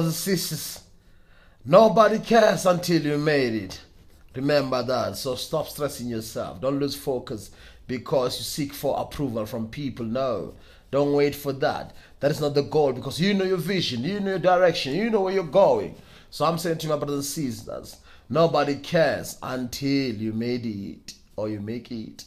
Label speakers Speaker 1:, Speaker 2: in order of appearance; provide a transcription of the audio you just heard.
Speaker 1: and sisters, nobody cares until you made it. Remember that. So stop stressing yourself. Don't lose focus because you seek for approval from people. No. Don't wait for that. That is not the goal because you know your vision, you know your direction, you know where you're going. So I'm saying to my brothers and sisters, nobody cares until you made it or you make it.